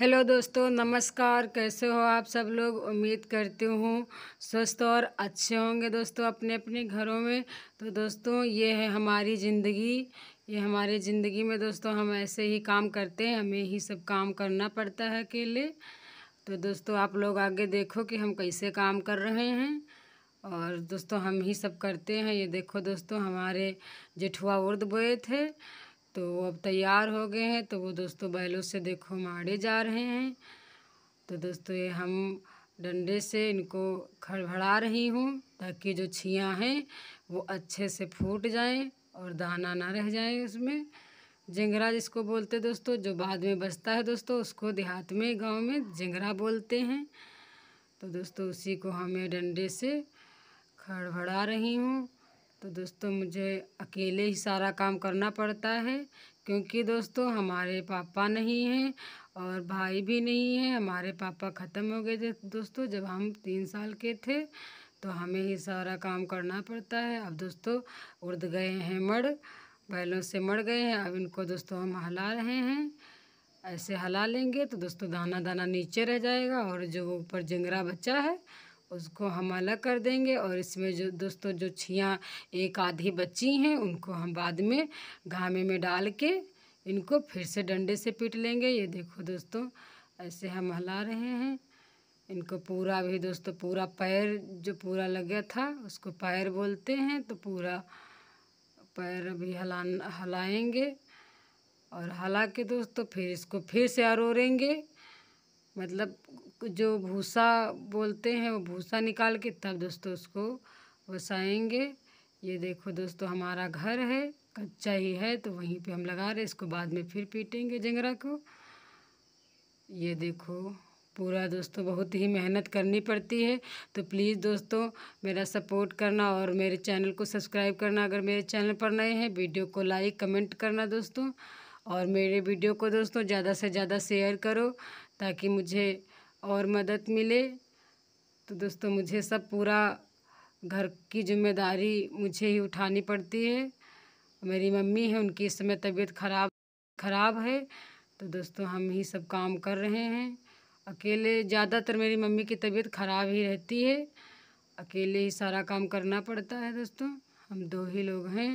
hello दोस्तों नमस्कार कैसे हो आप सब लोग उम्मीद करती हूँ स्वस्थ और अच्छे होंगे दोस्तों अपने अपने घरों में तो दोस्तों ये है हमारी ज़िंदगी ये हमारे ज़िंदगी में दोस्तों हम ऐसे ही काम करते हैं हमें ही सब काम करना पड़ता है अकेले तो दोस्तों आप लोग आगे देखो कि हम कैसे काम कर रहे हैं और दोस्तों हम ही सब करते हैं ये देखो दोस्तों हमारे जेठुआ उर्द बोए थे तो अब तैयार हो गए हैं तो वो दोस्तों बैलों से देखो मारे जा रहे हैं तो दोस्तों ये हम डंडे से इनको खड़भड़ा रही हूँ ताकि जो छियाँ हैं वो अच्छे से फूट जाएं और दाना ना रह जाए उसमें जिंगरा जिसको बोलते दोस्तों जो बाद में बचता है दोस्तों उसको देहात में गांव में जिंगरा बोलते हैं तो दोस्तों उसी को हमें डंडे से खड़भड़ा रही हूँ तो दोस्तों मुझे अकेले ही सारा काम करना पड़ता है क्योंकि दोस्तों हमारे पापा नहीं हैं और भाई भी नहीं है हमारे पापा ख़त्म हो गए थे दोस्तों जब हम तीन साल के थे तो हमें ही सारा काम करना पड़ता है अब दोस्तों उर्द गए हैं मड़ बैलों से मर गए हैं अब इनको दोस्तों हम हला रहे हैं ऐसे हला लेंगे तो दोस्तों दाना दाना नीचे रह जाएगा और जो ऊपर जंगरा बचा है उसको हम अलग कर देंगे और इसमें जो दोस्तों जो छियाँ एक आधी बची हैं उनको हम बाद में घामे में डाल के इनको फिर से डंडे से पीट लेंगे ये देखो दोस्तों ऐसे हम हला रहे हैं इनको पूरा भी दोस्तों पूरा पैर जो पूरा लग गया था उसको पैर बोलते हैं तो पूरा पैर भी हला हलाएँगे और हला के दोस्तों फिर इसको फिर से अरोेंगे मतलब जो भूसा बोलते हैं वो भूसा निकाल के तब दोस्तों उसको वसाएंगे ये देखो दोस्तों हमारा घर है कच्चा ही है तो वहीं पे हम लगा रहे इसको बाद में फिर पीटेंगे जंगरा को ये देखो पूरा दोस्तों बहुत ही मेहनत करनी पड़ती है तो प्लीज़ दोस्तों मेरा सपोर्ट करना और मेरे चैनल को सब्सक्राइब करना अगर मेरे चैनल पर नए हैं वीडियो को लाइक कमेंट करना दोस्तों और मेरे वीडियो को दोस्तों ज़्यादा से ज़्यादा शेयर करो ताकि मुझे और मदद मिले तो दोस्तों मुझे सब पूरा घर की जिम्मेदारी मुझे ही उठानी पड़ती है मेरी मम्मी है उनकी इस समय तबीयत खराब खराब है तो दोस्तों हम ही सब काम कर रहे हैं अकेले ज़्यादातर मेरी मम्मी की तबीयत खराब ही रहती है अकेले ही सारा काम करना पड़ता है दोस्तों हम दो ही लोग हैं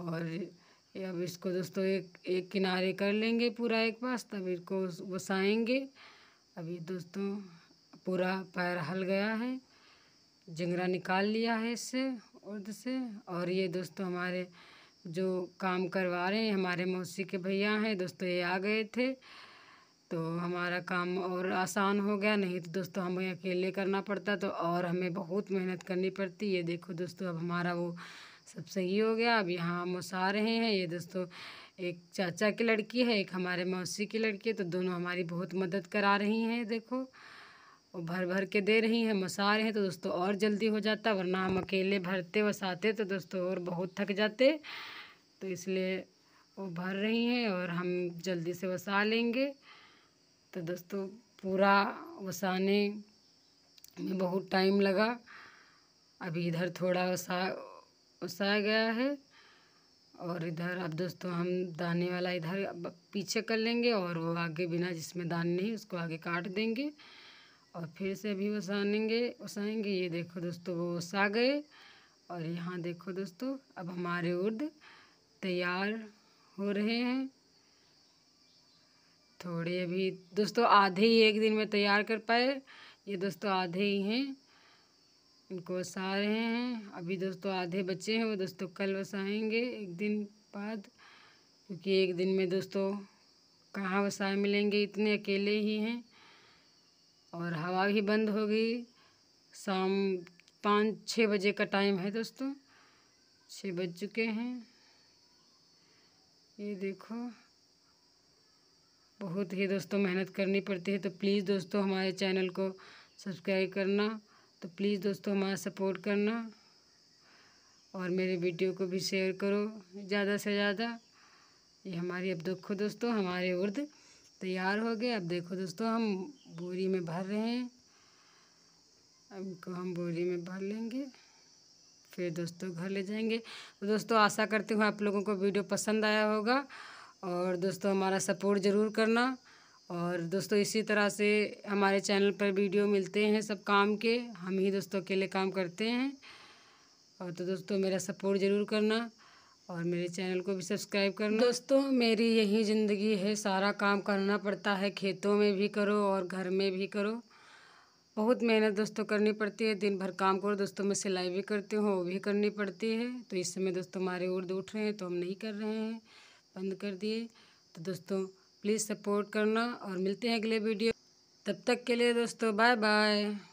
और अब इसको दोस्तों एक एक किनारे कर लेंगे पूरा एक पास तब इसको वसाएंगे अभी दोस्तों पूरा पैर हल गया है जिंगरा निकाल लिया है इससे उर्द से और ये दोस्तों हमारे जो काम करवा रहे हैं हमारे मौसी के भैया हैं दोस्तों ये आ गए थे तो हमारा काम और आसान हो गया नहीं तो दोस्तों हमें अकेले करना पड़ता तो और हमें बहुत मेहनत करनी पड़ती ये देखो दोस्तों अब हमारा वो सब सही हो गया अब यहाँ हम रहे हैं ये दोस्तों एक चाचा की लड़की है एक हमारे मौसी की लड़की है तो दोनों हमारी बहुत मदद करा रही हैं देखो वो भर भर के दे रही हैं मसा रहे हैं तो दोस्तों और जल्दी हो जाता वरना हम अकेले भरते वसाते तो दोस्तों और बहुत थक जाते तो इसलिए वो भर रही हैं और हम जल्दी से वसा लेंगे तो दोस्तों पूरा वसाने में बहुत टाइम लगा अभी इधर थोड़ा वसा उसाया गया है और इधर अब दोस्तों हम दाने वाला इधर पीछे कर लेंगे और वो आगे बिना जिसमें दाने नहीं उसको आगे काट देंगे और फिर से अभी उसानेंगे उसाएंगे ये देखो दोस्तों वो उसा गए और यहाँ देखो दोस्तों अब हमारे उर्द तैयार हो रहे हैं थोड़े अभी दोस्तों आधे ही एक दिन में तैयार कर पाए ये दोस्तों आधे ही हैं उनको वसा रहे हैं अभी दोस्तों आधे बचे हैं वो दोस्तों कल वसाएंगे एक दिन बाद क्योंकि एक दिन में दोस्तों कहाँ वसाए मिलेंगे इतने अकेले ही हैं और हवा भी बंद हो गई शाम पाँच छः बजे का टाइम है दोस्तों छः बज चुके हैं ये देखो बहुत ही दोस्तों मेहनत करनी पड़ती है तो प्लीज़ दोस्तों हमारे चैनल को सब्सक्राइब करना तो प्लीज़ दोस्तों हमारा सपोर्ट करना और मेरे वीडियो को भी शेयर करो ज़्यादा से ज़्यादा ये हमारी अब देखो दोस्तों हमारे उर्द तैयार हो गए अब देखो दोस्तों हम बोरी में भर रहे हैं अब इनको हम बोरी में भर लेंगे फिर दोस्तों घर ले जाएंगे तो दोस्तों आशा करती हूँ आप लोगों को वीडियो पसंद आया होगा और दोस्तों हमारा सपोर्ट ज़रूर करना और दोस्तों इसी तरह से हमारे चैनल पर वीडियो मिलते हैं सब काम के हम ही दोस्तों अकेले काम करते हैं और तो दोस्तों मेरा सपोर्ट ज़रूर करना और मेरे चैनल को भी सब्सक्राइब करना दोस्तों मेरी यही ज़िंदगी है सारा काम करना पड़ता है खेतों में भी करो और घर में भी करो बहुत मेहनत दोस्तों करनी पड़ती है दिन भर काम करो दोस्तों मैं सिलाई भी करती हूँ वो भी करनी पड़ती है तो इस समय दोस्तों हमारे उर्द उठ रहे हैं तो हम नहीं कर रहे हैं बंद कर दिए तो दोस्तों प्लीज़ सपोर्ट करना और मिलते हैं अगले वीडियो तब तक के लिए दोस्तों बाय बाय